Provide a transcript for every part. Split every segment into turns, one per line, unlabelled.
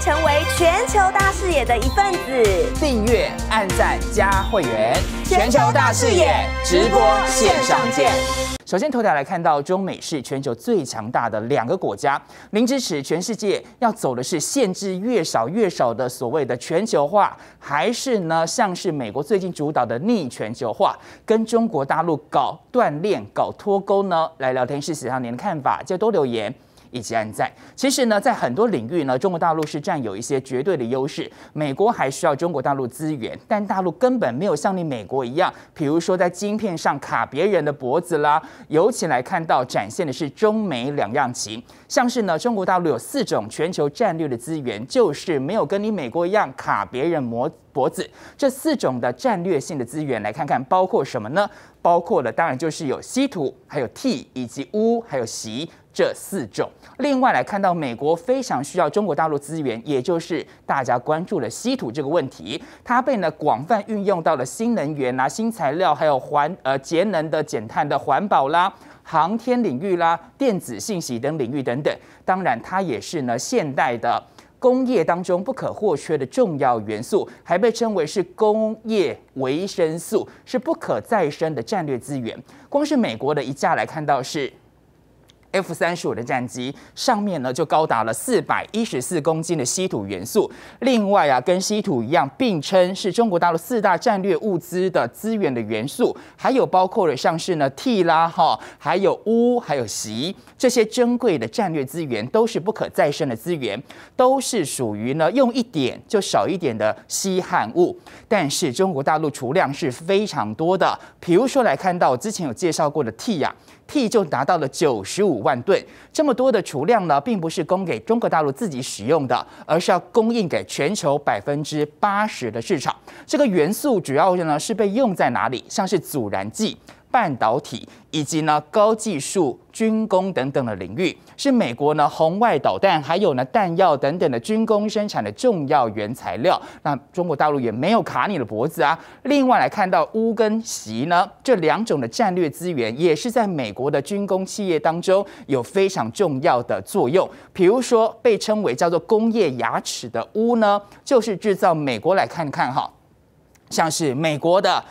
成为全球大视野的一份子，订阅、按赞加会员。全球大视野直播，线上见。首先，头条来看到，中美是全球最强大的两个国家。您支持全世界要走的是限制越少越少的所谓的全球化，还是呢，像是美国最近主导的逆全球化，跟中国大陆搞断链、搞脱钩呢？来聊天室写下您的看法，就多留言。以及安在，其实呢，在很多领域呢，中国大陆是占有一些绝对的优势。美国还需要中国大陆资源，但大陆根本没有像你美国一样，比如说在晶片上卡别人的脖子啦。尤其来看到展现的是中美两样情，像是呢，中国大陆有四种全球战略的资源，就是没有跟你美国一样卡别人脖脖子。这四种的战略性的资源，来看看包括什么呢？包括了当然就是有稀土，还有 T 以及钨，还有锡。这四种。另外来看到，美国非常需要中国大陆资源，也就是大家关注的稀土这个问题。它被呢广泛运用到了新能源啊、新材料，还有环呃节能的、减碳的、环保啦、航天领域啦、电子信息等领域等等。当然，它也是呢现代的工业当中不可或缺的重要元素，还被称为是工业维生素，是不可再生的战略资源。光是美国的一架来看到是。F 三十五的战机上面呢，就高达了四百一十四公斤的稀土元素。另外啊，跟稀土一样，并称是中国大陆四大战略物资的资源的元素，还有包括了像是呢，T 啦哈，还有钨，还有锡这些珍贵的战略资源，都是不可再生的资源，都是属于呢用一点就少一点的稀罕物。但是中国大陆储量是非常多的，比如说来看到之前有介绍过的 T 呀。P 就达到了九十五万吨，这么多的储量呢，并不是供给中国大陆自己使用的，而是要供应给全球百分之八十的市场。这个元素主要呢是被用在哪里？像是阻燃剂。半导体以及呢高技术军工等等的领域，是美国呢红外导弹还有呢弹药等等的军工生产的重要原材料。那中国大陆也没有卡你的脖子啊。另外来看到钨跟锡呢这两种的战略资源，也是在美国的军工企业当中有非常重要的作用。比如说被称为叫做工业牙齿的钨呢，就是制造美国来看看哈，像是美国的。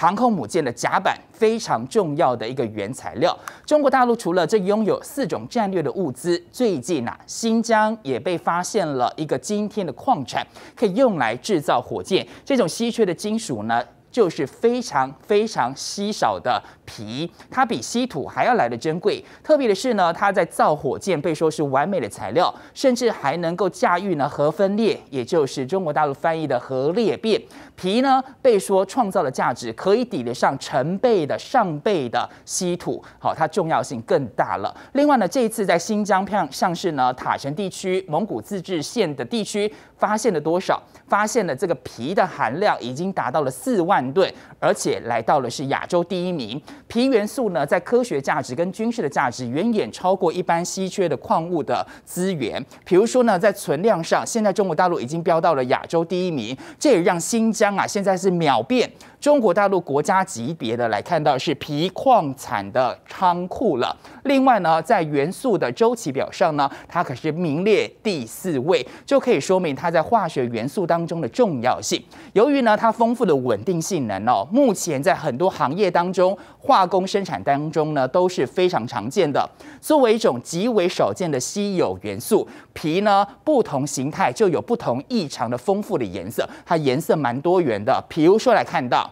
航空母舰的甲板非常重要的一个原材料。中国大陆除了这拥有四种战略的物资，最近呐，新疆也被发现了一个惊天的矿产，可以用来制造火箭。这种稀缺的金属呢，就是非常非常稀少的。皮它比稀土还要来的珍贵。特别的是呢，它在造火箭被说是完美的材料，甚至还能够驾驭呢核分裂，也就是中国大陆翻译的核裂变。皮呢被说创造了价值，可以抵得上成倍的上倍的稀土。好，它重要性更大了。另外呢，这一次在新疆像上市呢塔城地区蒙古自治县的地区发现了多少？发现了这个皮的含量已经达到了四万吨，而且来到了是亚洲第一名。铍元素呢，在科学价值跟军事的价值远远超过一般稀缺的矿物的资源。比如说呢，在存量上，现在中国大陆已经飙到了亚洲第一名，这也让新疆啊，现在是秒变。中国大陆国家级别的来看到是皮矿产的仓库了。另外呢，在元素的周期表上呢，它可是名列第四位，就可以说明它在化学元素当中的重要性。由于呢，它丰富的稳定性能哦，目前在很多行业当中，化工生产当中呢都是非常常见的。作为一种极为少见的稀有元素，皮呢不同形态就有不同异常的丰富的颜色，它颜色蛮多元的。比如说来看到。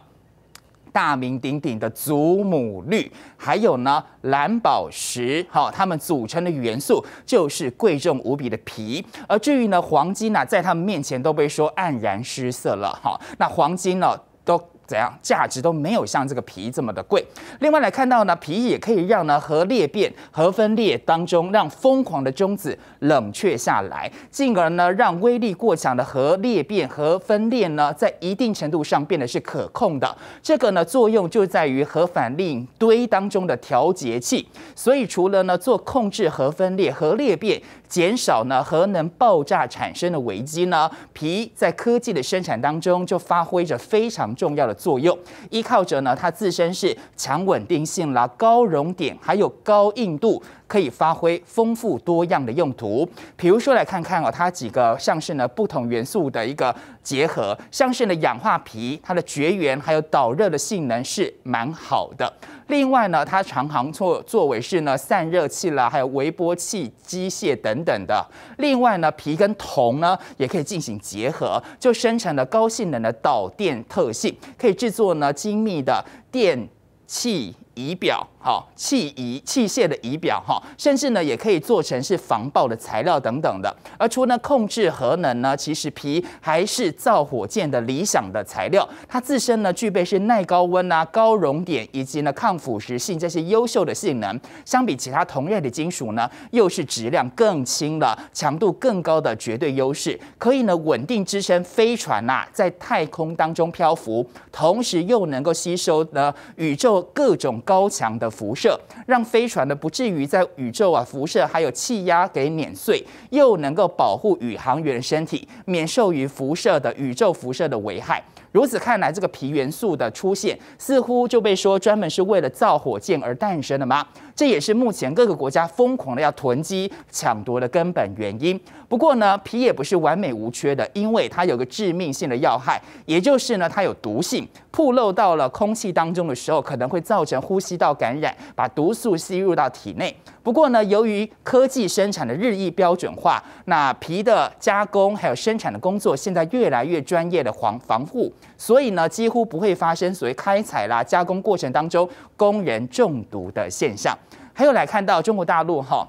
大名鼎鼎的祖母绿，还有呢蓝宝石，好，它们组成的元素就是贵重无比的皮。而至于呢黄金呢，在它们面前都被说黯然失色了。好，那黄金呢都。怎样，价值都没有像这个皮这么的贵。另外来看到呢，皮也可以让呢核裂变、核分裂当中，让疯狂的中子冷却下来，进而呢让威力过强的核裂变、核分裂呢在一定程度上变得是可控的。这个呢作用就在于核反应堆当中的调节器。所以除了呢做控制核分裂、核裂变。减少呢核能爆炸产生的危机呢，皮在科技的生产当中就发挥着非常重要的作用。依靠着呢它自身是强稳定性啦、高熔点还有高硬度，可以发挥丰富多样的用途。比如说来看看哦，它几个像是呢不同元素的一个。结合，像是呢氧化皮，它的绝缘还有导热的性能是蛮好的。另外呢，它常常作作为是呢散热器啦，还有微波器机械等等的。另外呢，皮跟铜呢也可以进行结合，就生成了高性能的导电特性，可以制作呢精密的电器仪表。好，器仪器械的仪表哈，甚至呢也可以做成是防爆的材料等等的。而除了控制核能呢，其实皮还是造火箭的理想的材料。它自身呢具备是耐高温呐、高熔点以及呢抗腐蚀性这些优秀的性能。相比其他同类的金属呢，又是质量更轻了、强度更高的绝对优势，可以呢稳定支撑飞船呐在太空当中漂浮，同时又能够吸收呢宇宙各种高强的。辐射让飞船呢不至于在宇宙啊辐射，还有气压给碾碎，又能够保护宇航员身体免受于辐射的宇宙辐射的危害。如此看来，这个皮元素的出现似乎就被说专门是为了造火箭而诞生的吗？这也是目前各个国家疯狂的要囤积抢夺的根本原因。不过呢，皮也不是完美无缺的，因为它有个致命性的要害，也就是呢，它有毒性。暴露到了空气当中的时候，可能会造成呼吸道感染，把毒素吸入到体内。不过呢，由于科技生产的日益标准化，那皮的加工还有生产的工作，现在越来越专业的防防护。所以呢，几乎不会发生所谓开采啦、加工过程当中工人中毒的现象。还有来看到中国大陆哈。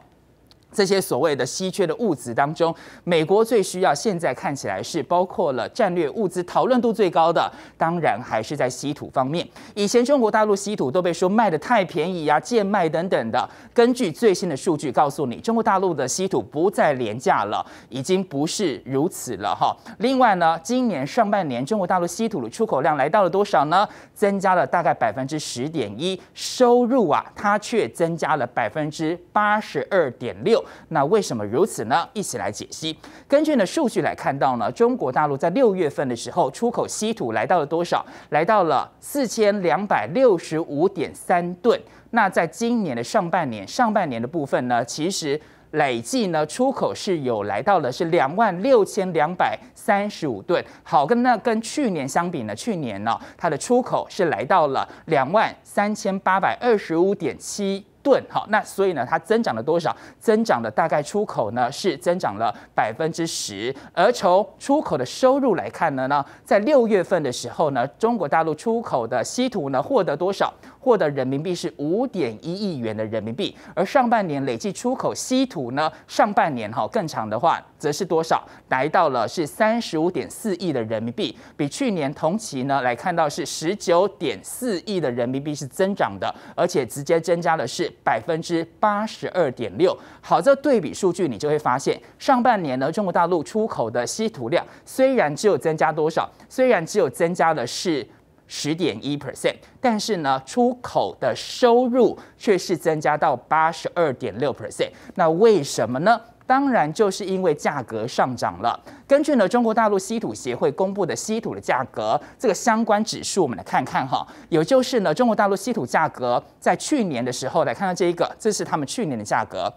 这些所谓的稀缺的物资当中，美国最需要，现在看起来是包括了战略物资，讨论度最高的，当然还是在稀土方面。以前中国大陆稀土都被说卖的太便宜啊、贱卖等等的。根据最新的数据告诉你，中国大陆的稀土不再廉价了，已经不是如此了哈。另外呢，今年上半年中国大陆稀土的出口量来到了多少呢？增加了大概百分之十点一，收入啊，它却增加了百分之八十二点六。那为什么如此呢？一起来解析。根据呢数据来看到呢，中国大陆在六月份的时候，出口稀土来到了多少？来到了四千两百六十五点三吨。那在今年的上半年，上半年的部分呢，其实累计呢出口是有来到了是两万六千两百三十五吨。好，跟那跟去年相比呢，去年呢它的出口是来到了两万三千八百二十五点七。吨好，那所以呢，它增长了多少？增长的大概出口呢是增长了百分之十。而从出口的收入来看呢，呢在六月份的时候呢，中国大陆出口的稀土呢获得多少？获得人民币是五点一亿元的人民币。而上半年累计出口稀土呢，上半年哈更长的话，则是多少？来到了是三十五点四亿的人民币，比去年同期呢来看到是十九点四亿的人民币是增长的，而且直接增加了是。百分之八十二点六，好这对比数据，你就会发现，上半年呢，中国大陆出口的稀土量虽然只有增加多少，虽然只有增加的是。十点一 percent，但是呢，出口的收入却是增加到八十二点六 percent。那为什么呢？当然就是因为价格上涨了。根据呢中国大陆稀土协会公布的稀土的价格这个相关指数，我们来看看哈。也就是呢中国大陆稀土价格在去年的时候，来看看这一个，这是他们去年的价格。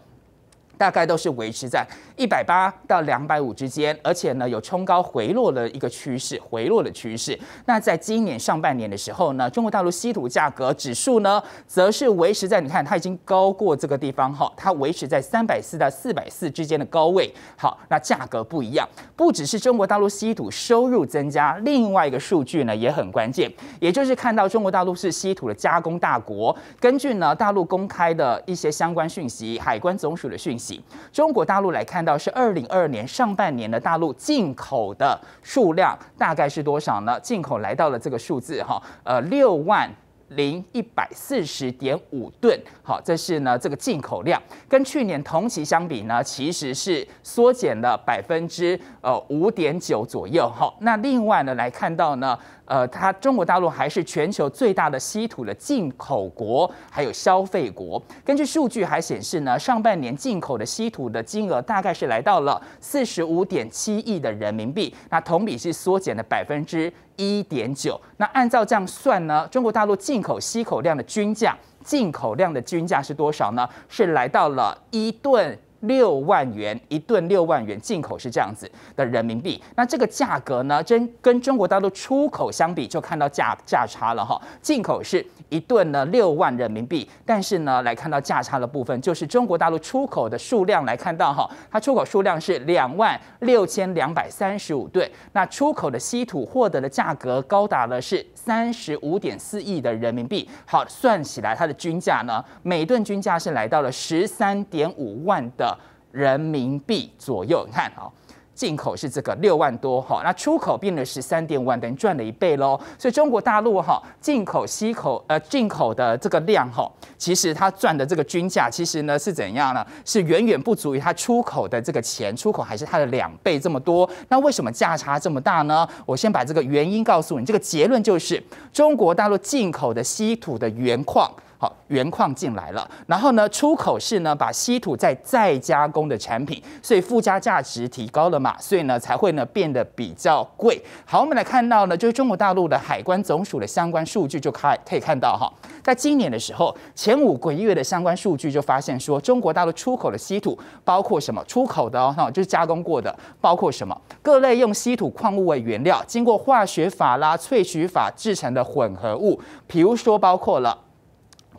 大概都是维持在一百八到两百五之间，而且呢有冲高回落的一个趋势，回落的趋势。那在今年上半年的时候呢，中国大陆稀土价格指数呢，则是维持在，你看它已经高过这个地方哈，它维持在三百四到四百四之间的高位。好，那价格不一样，不只是中国大陆稀土收入增加，另外一个数据呢也很关键，也就是看到中国大陆是稀土的加工大国。根据呢大陆公开的一些相关讯息，海关总署的讯息。中国大陆来看到是二零二二年上半年的大陆进口的数量大概是多少呢？进口来到了这个数字哈，呃，六万零一百四十点五吨，好，这是呢这个进口量，跟去年同期相比呢，其实是缩减了百分之呃五点九左右哈。那另外呢来看到呢。呃，它中国大陆还是全球最大的稀土的进口国，还有消费国。根据数据还显示呢，上半年进口的稀土的金额大概是来到了四十五点七亿的人民币，那同比是缩减了百分之一点九。那按照这样算呢，中国大陆进口稀土量的均价，进口量的均价是多少呢？是来到了一吨。六万元一吨，六万元进口是这样子的人民币。那这个价格呢，真跟中国大陆出口相比，就看到价价差了哈。进口是一吨呢六万人民币，但是呢来看到价差的部分，就是中国大陆出口的数量来看到哈，它出口数量是两万六千两百三十五吨。那出口的稀土获得的价格高达了是三十五点四亿的人民币。好，算起来它的均价呢，每吨均价是来到了十三点五万的。人民币左右，你看哦，进口是这个六万多，好，那出口变了十三点五万，等于赚了一倍喽。所以中国大陆哈，进口吸口呃，进口的这个量哈，其实它赚的这个均价，其实呢是怎样呢？是远远不足以它出口的这个钱，出口还是它的两倍这么多。那为什么价差这么大呢？我先把这个原因告诉你，这个结论就是中国大陆进口的稀土的原矿。好，原矿进来了，然后呢，出口是呢，把稀土再再加工的产品，所以附加价值提高了嘛，所以呢才会呢变得比较贵。好，我们来看到呢，就是中国大陆的海关总署的相关数据，就看可以看到哈，在今年的时候，前五个月的相关数据就发现说，中国大陆出口的稀土包括什么？出口的哦，哈，就是加工过的，包括什么各类用稀土矿物为原料，经过化学法拉萃取法制成的混合物，比如说包括了。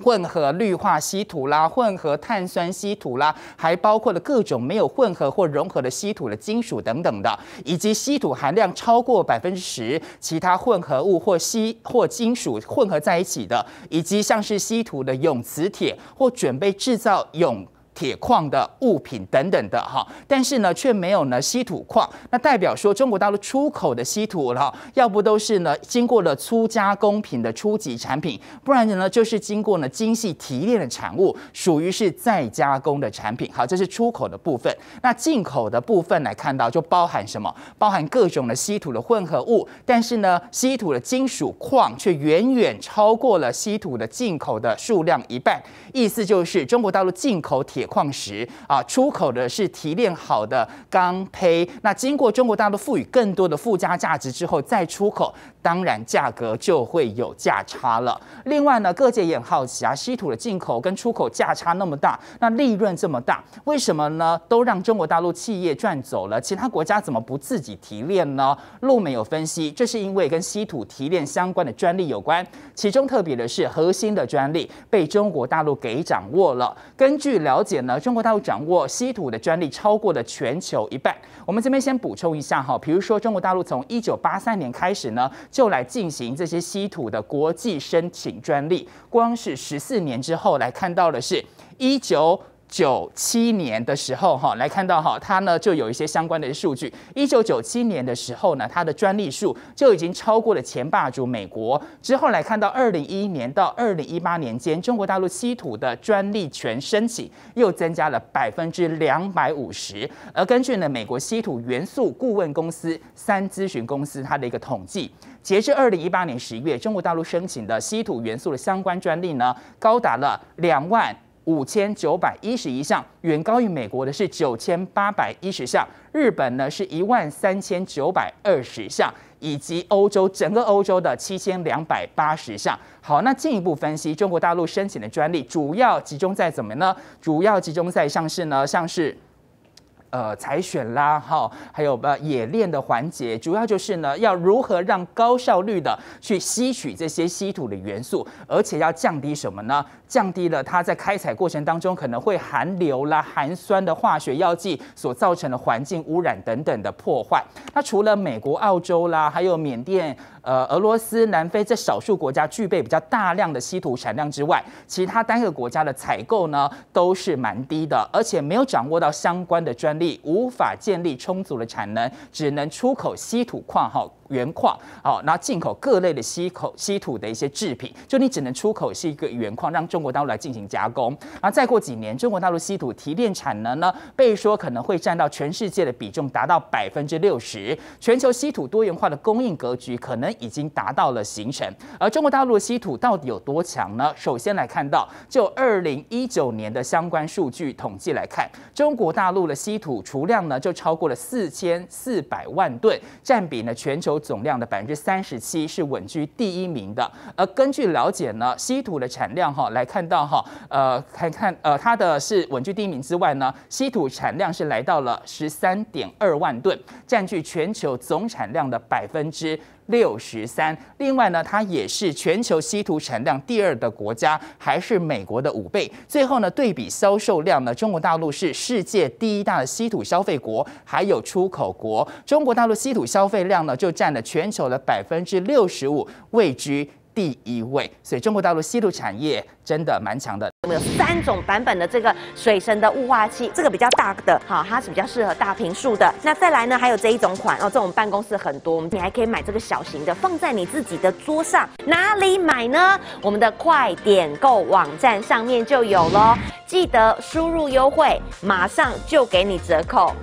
混合氯化稀土啦，混合碳酸稀土啦，还包括了各种没有混合或融合的稀土的金属等等的，以及稀土含量超过百分之十，其他混合物或稀或金属混合在一起的，以及像是稀土的永磁铁或准备制造永。铁矿的物品等等的哈，但是呢却没有呢稀土矿，那代表说中国大陆出口的稀土了，要不都是呢经过了粗加工品的初级产品，不然的呢就是经过呢精细提炼的产物，属于是再加工的产品。好，这是出口的部分。那进口的部分来看到，就包含什么？包含各种的稀土的混合物，但是呢，稀土的金属矿却远远超过了稀土的进口的数量一半，意思就是中国大陆进口铁。铁矿石啊，出口的是提炼好的钢胚，那经过中国大陆赋予更多的附加价值之后再出口，当然价格就会有价差了。另外呢，各界也很好奇啊，稀土的进口跟出口价差那么大，那利润这么大，为什么呢？都让中国大陆企业赚走了，其他国家怎么不自己提炼呢？路美有分析，这是因为跟稀土提炼相关的专利有关，其中特别的是核心的专利被中国大陆给掌握了。根据了解。且呢，中国大陆掌握稀土的专利超过了全球一半。我们这边先补充一下哈，比如说中国大陆从一九八三年开始呢，就来进行这些稀土的国际申请专利，光是十四年之后来看到的是一九。九七年的时候，哈来看到哈，它呢就有一些相关的数据。一九九七年的时候呢，它的专利数就已经超过了前霸主美国。之后来看到二零一一年到二零一八年间，中国大陆稀土的专利权申请又增加了百分之两百五十。而根据呢美国稀土元素顾问公司三咨询公司它的一个统计，截至二零一八年十一月，中国大陆申请的稀土元素的相关专利呢，高达了两万。五千九百一十一项，远高于美国的是九千八百一十项，日本呢是一万三千九百二十项，以及欧洲整个欧洲的七千两百八十项。好，那进一步分析中国大陆申请的专利，主要集中在怎么呢？主要集中在上市呢？上市。呃，采选啦，哈，还有呃冶炼的环节，主要就是呢，要如何让高效率的去吸取这些稀土的元素，而且要降低什么呢？降低了它在开采过程当中可能会含硫啦、含酸的化学药剂所造成的环境污染等等的破坏。那除了美国、澳洲啦，还有缅甸、呃俄罗斯、南非这少数国家具备比较大量的稀土产量之外，其他单个国家的采购呢都是蛮低的，而且没有掌握到相关的专。无法建立充足的产能，只能出口稀土矿号。原矿，好，然后进口各类的稀口稀土的一些制品，就你只能出口是一个原矿，让中国大陆来进行加工。然后再过几年，中国大陆稀土提炼产能呢，被说可能会占到全世界的比重达到百分之六十，全球稀土多元化的供应格局可能已经达到了形成。而中国大陆稀土到底有多强呢？首先来看到，就二零一九年的相关数据统计来看，中国大陆的稀土储量呢就超过了四千四百万吨，占比呢全球。总量的百分之三十七是稳居第一名的。而根据了解呢，稀土的产量哈，来看到哈，呃，看看呃，它的是稳居第一名之外呢，稀土产量是来到了十三点二万吨，占据全球总产量的百分之。六十三，另外呢，它也是全球稀土产量第二的国家，还是美国的五倍。最后呢，对比销售量呢，中国大陆是世界第一大的稀土消费国，还有出口国。中国大陆稀土消费量呢，就占了全球的百分之六十五，位居。第一位，所以中国大陆稀土产业真的蛮强的。我们有三种版本的这个水生的雾化器，这个比较大的，好，它是比较适合大平数的。那再来呢，还有这一种款，哦，这种办公室很多，你还可以买这个小型的，放在你自己的桌上。哪里买呢？我们的快点购网站上面就有喽，记得输入优惠，马上就给你折扣。